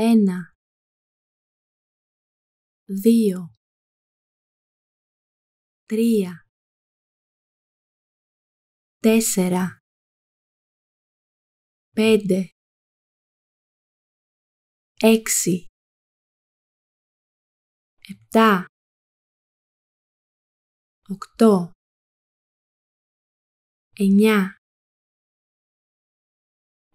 ένα, δύο, τρία, τέσσερα, πέντε, έξι, επτά, οκτώ, εννιά,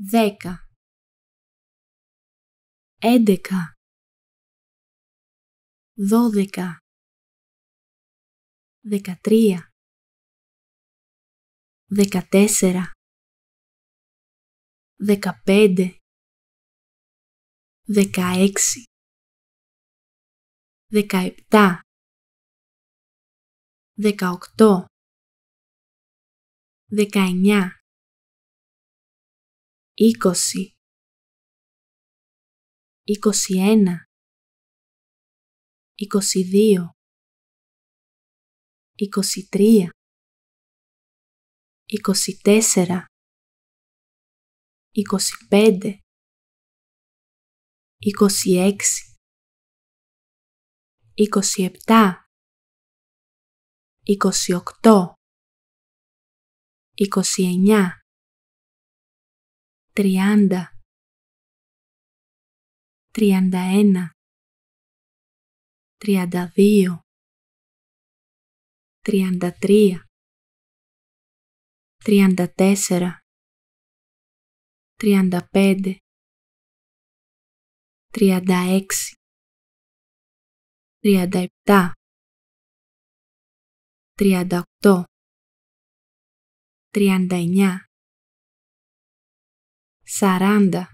δέκα έντεκα, δώδεκα, δεκατρία, δεκατέσσερα, δεκαπέντε, δεκαέξι, δεκαεπτά, δεκαοκτώ, δεκαεννιά, είκοσι, 21, 22 23 24 25 26 27 28 29 30 Τριάντα ένα, τριάντα δύο, τριάντα τρία, τριάντα τέσσερα, τριάντα πέντε, τριάντα έξι, τριάντα επτά, τριάντα οκτώ, τριάντα εννιά, σαράντα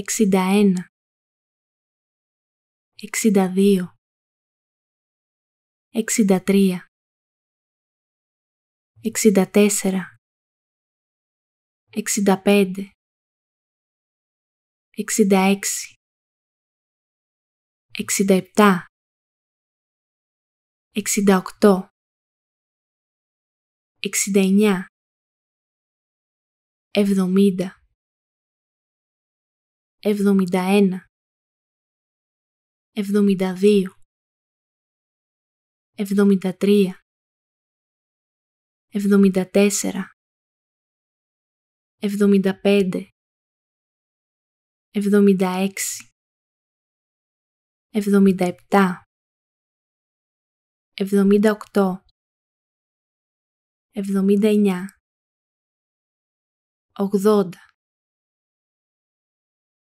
61 62 63 64 65 66 67 68 69 70 71 72 73 74 75 76 77 78 79 80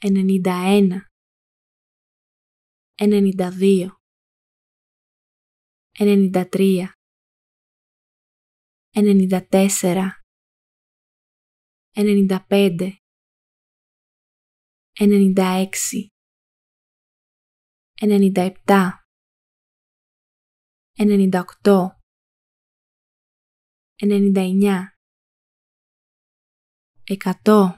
91 92 93 94 95 96 97 98 99 100